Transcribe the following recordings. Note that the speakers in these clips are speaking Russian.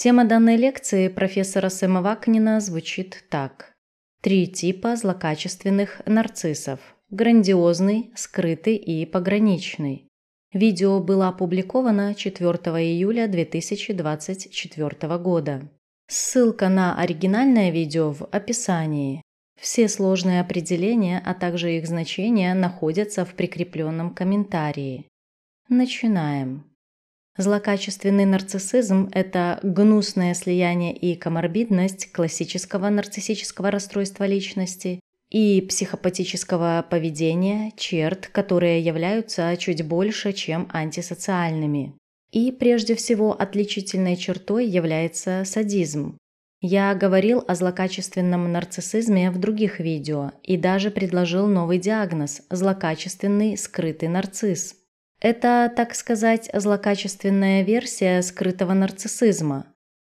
Тема данной лекции профессора Сэма Вакнина звучит так. Три типа злокачественных нарциссов – грандиозный, скрытый и пограничный. Видео было опубликовано 4 июля 2024 года. Ссылка на оригинальное видео в описании. Все сложные определения, а также их значения находятся в прикрепленном комментарии. Начинаем. Злокачественный нарциссизм – это гнусное слияние и коморбидность классического нарциссического расстройства личности и психопатического поведения, черт, которые являются чуть больше, чем антисоциальными. И прежде всего отличительной чертой является садизм. Я говорил о злокачественном нарциссизме в других видео и даже предложил новый диагноз – злокачественный скрытый нарцисс. Это, так сказать, злокачественная версия скрытого нарциссизма,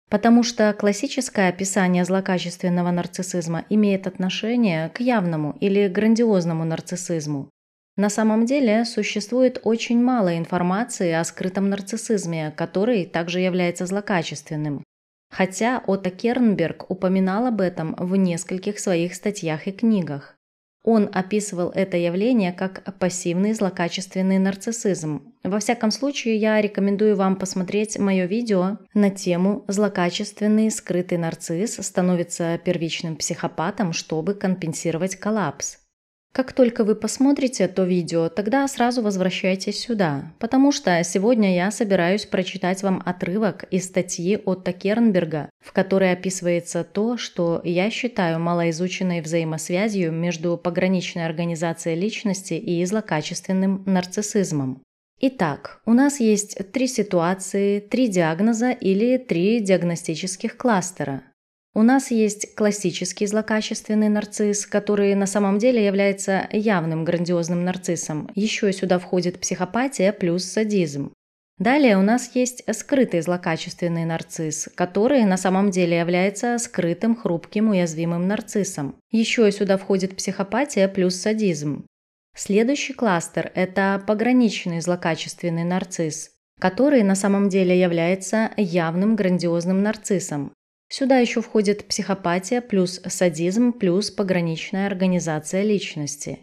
потому что классическое описание злокачественного нарциссизма имеет отношение к явному или грандиозному нарциссизму. На самом деле существует очень мало информации о скрытом нарциссизме, который также является злокачественным. Хотя Ота Кернберг упоминал об этом в нескольких своих статьях и книгах. Он описывал это явление как пассивный злокачественный нарциссизм. Во всяком случае, я рекомендую вам посмотреть мое видео на тему «Злокачественный скрытый нарцисс становится первичным психопатом, чтобы компенсировать коллапс». Как только вы посмотрите то видео, тогда сразу возвращайтесь сюда, потому что сегодня я собираюсь прочитать вам отрывок из статьи от Кернберга, в которой описывается то, что я считаю малоизученной взаимосвязью между пограничной организацией личности и злокачественным нарциссизмом. Итак, у нас есть три ситуации, три диагноза или три диагностических кластера – у нас есть классический злокачественный нарцисс, который на самом деле является явным грандиозным нарциссом. Еще сюда входит психопатия плюс садизм. Далее у нас есть скрытый злокачественный нарцисс, который на самом деле является скрытым, хрупким, уязвимым нарциссом. Еще сюда входит психопатия плюс садизм. Следующий кластер – это пограничный злокачественный нарцисс, который на самом деле является явным грандиозным нарциссом. Сюда еще входит психопатия плюс садизм плюс пограничная организация личности.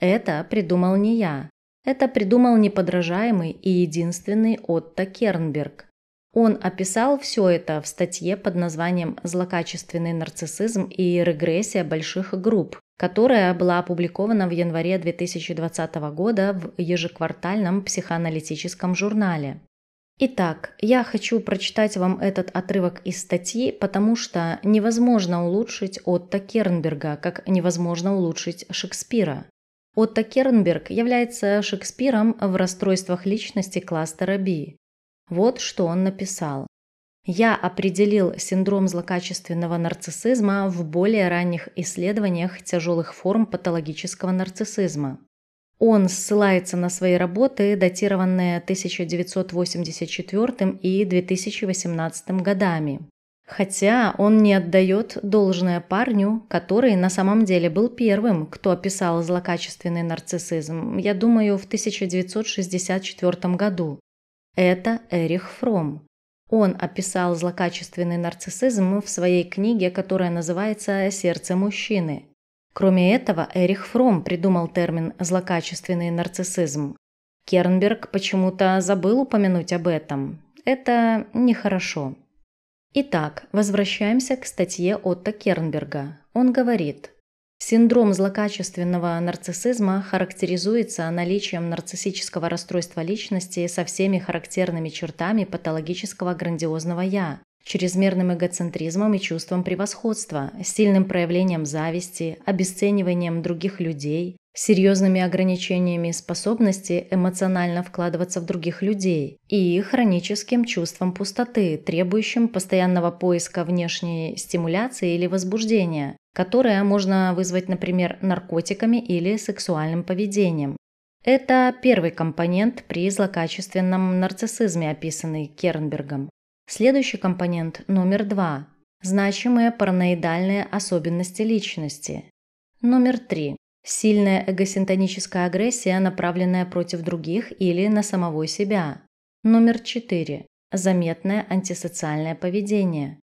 Это придумал не я. Это придумал неподражаемый и единственный Отто Кернберг. Он описал все это в статье под названием «Злокачественный нарциссизм и регрессия больших групп», которая была опубликована в январе 2020 года в ежеквартальном психоаналитическом журнале. Итак, я хочу прочитать вам этот отрывок из статьи, потому что невозможно улучшить Отто Кернберга, как невозможно улучшить Шекспира. Отто Кернберг является Шекспиром в расстройствах личности кластера B. Вот что он написал. Я определил синдром злокачественного нарциссизма в более ранних исследованиях тяжелых форм патологического нарциссизма. Он ссылается на свои работы, датированные 1984 и 2018 годами. Хотя он не отдает должное парню, который на самом деле был первым, кто описал злокачественный нарциссизм, я думаю, в 1964 году. Это Эрих Фром. Он описал злокачественный нарциссизм в своей книге, которая называется «Сердце мужчины», Кроме этого, Эрих Фром придумал термин «злокачественный нарциссизм». Кернберг почему-то забыл упомянуть об этом. Это нехорошо. Итак, возвращаемся к статье Отто Кернберга. Он говорит, синдром злокачественного нарциссизма характеризуется наличием нарциссического расстройства личности со всеми характерными чертами патологического грандиозного «я», чрезмерным эгоцентризмом и чувством превосходства, сильным проявлением зависти, обесцениванием других людей, серьезными ограничениями способности эмоционально вкладываться в других людей и хроническим чувством пустоты, требующим постоянного поиска внешней стимуляции или возбуждения, которое можно вызвать, например, наркотиками или сексуальным поведением. Это первый компонент при злокачественном нарциссизме, описанный Кернбергом. Следующий компонент номер два – значимые параноидальные особенности личности. Номер три – сильная эгосинтоническая агрессия, направленная против других или на самого себя. Номер четыре – заметное антисоциальное поведение.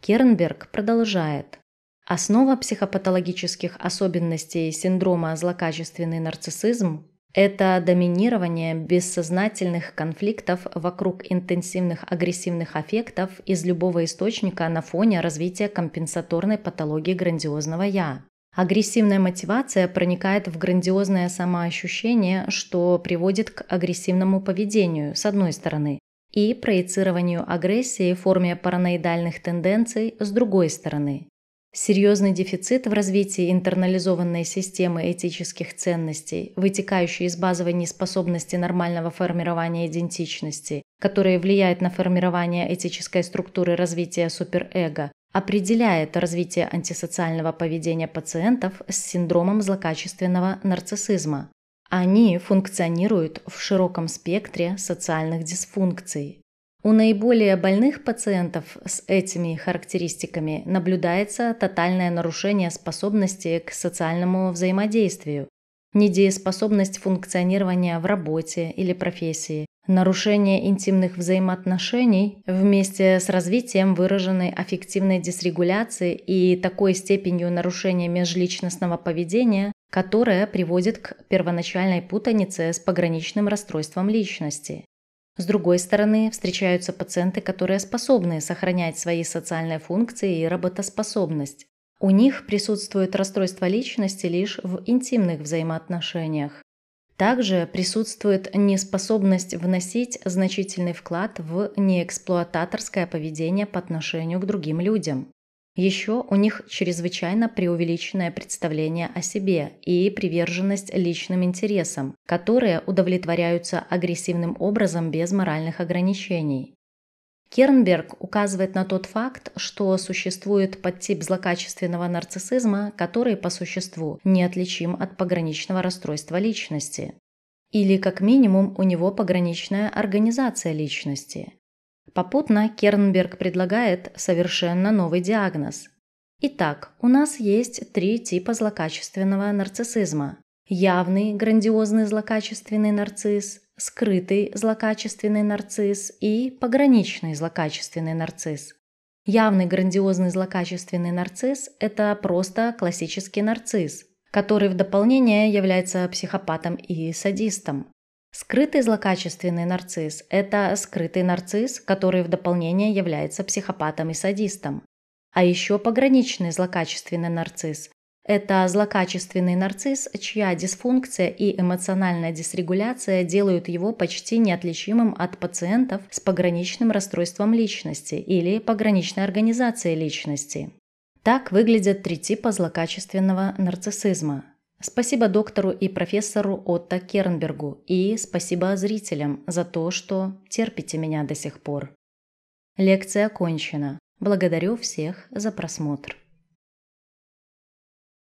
Кернберг продолжает. Основа психопатологических особенностей синдрома злокачественный нарциссизм это доминирование бессознательных конфликтов вокруг интенсивных агрессивных аффектов из любого источника на фоне развития компенсаторной патологии грандиозного «я». Агрессивная мотивация проникает в грандиозное самоощущение, что приводит к агрессивному поведению, с одной стороны, и проецированию агрессии в форме параноидальных тенденций, с другой стороны. Серьезный дефицит в развитии интернализованной системы этических ценностей, вытекающий из базовой неспособности нормального формирования идентичности, которая влияет на формирование этической структуры развития суперэго, определяет развитие антисоциального поведения пациентов с синдромом злокачественного нарциссизма. Они функционируют в широком спектре социальных дисфункций, у наиболее больных пациентов с этими характеристиками наблюдается тотальное нарушение способности к социальному взаимодействию, недееспособность функционирования в работе или профессии, нарушение интимных взаимоотношений вместе с развитием выраженной аффективной дисрегуляции и такой степенью нарушения межличностного поведения, которая приводит к первоначальной путанице с пограничным расстройством личности. С другой стороны, встречаются пациенты, которые способны сохранять свои социальные функции и работоспособность. У них присутствует расстройство личности лишь в интимных взаимоотношениях. Также присутствует неспособность вносить значительный вклад в неэксплуататорское поведение по отношению к другим людям. Еще у них чрезвычайно преувеличенное представление о себе и приверженность личным интересам, которые удовлетворяются агрессивным образом без моральных ограничений. Кернберг указывает на тот факт, что существует подтип злокачественного нарциссизма, который по существу неотличим от пограничного расстройства личности. Или как минимум у него пограничная организация личности. Попутно Кернберг предлагает совершенно новый диагноз. Итак, у нас есть три типа злокачественного нарциссизма. Явный грандиозный злокачественный нарцисс, скрытый злокачественный нарцисс и пограничный злокачественный нарцисс. Явный грандиозный злокачественный нарцисс – это просто классический нарцисс, который в дополнение является психопатом и садистом. Скрытый злокачественный нарцисс – это скрытый нарцисс, который в дополнение является психопатом и садистом. А еще пограничный злокачественный нарцисс – это злокачественный нарцисс, чья дисфункция и эмоциональная дисрегуляция делают его почти неотличимым от пациентов с пограничным расстройством личности или пограничной организацией личности. Так выглядят три типа злокачественного нарциссизма – Спасибо доктору и профессору Отто Кернбергу и спасибо зрителям за то, что терпите меня до сих пор. Лекция окончена. Благодарю всех за просмотр.